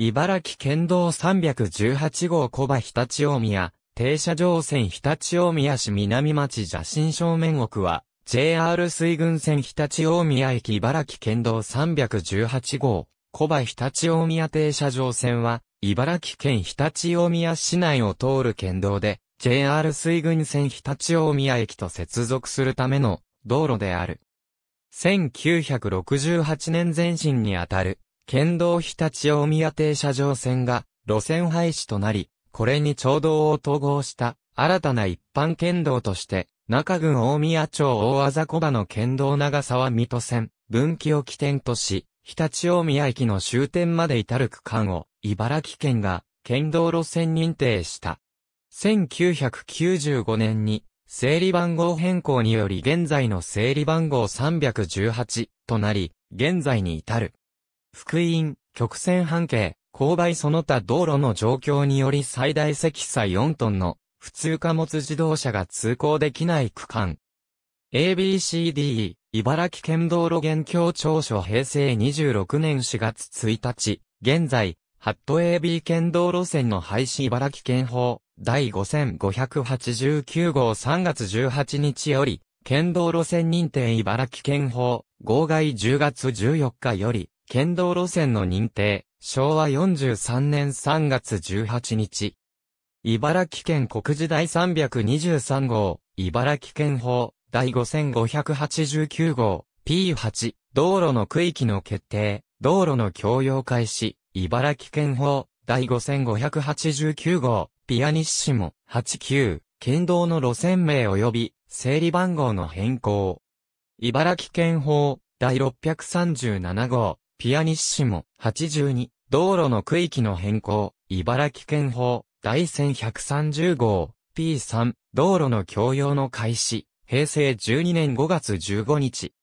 茨城県道318号小場日立大宮、停車場線日立大宮市南町邪神正面奥は、JR 水郡線日立大宮駅茨城県道318号、小場日立大宮停車場線は、茨城県日立大宮市内を通る県道で、JR 水郡線日立大宮駅と接続するための道路である。1968年前進にあたる県道日立大宮停車場線が路線廃止となり、これに町道を統合した新たな一般県道として、中郡大宮町大あざ小場の県道長沢水戸線、分岐を起点とし、日立大宮駅の終点まで至る区間を、茨城県が県道路線認定した。1995年に、整理番号変更により現在の整理番号318となり、現在に至る。福音、曲線半径、勾配その他道路の状況により最大積載4トンの普通貨物自動車が通行できない区間。ABCD、茨城県道路現況調書平成26年4月1日、現在、ハット AB 県道路線の廃止茨城県法、第5589号3月18日より、県道路線認定茨城県法、号外10月14日より、県道路線の認定、昭和43年3月18日。茨城県国時第323号、茨城県法、第5589号、P8、道路の区域の決定、道路の共用開始、茨城県法、第5589号、ピアニッシモ、89、県道の路線名及び、整理番号の変更。茨城県法、第637号、ピアニッシモ、82、道路の区域の変更、茨城県法、第1130号、P3、道路の共用の開始、平成12年5月15日。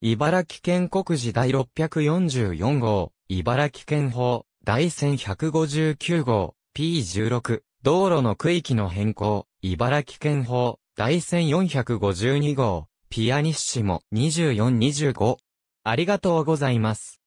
茨城県国時第644号、茨城県法、第1159号、P16、道路の区域の変更、茨城県法、第1452号、ピアニッシモ、2425。ありがとうございます。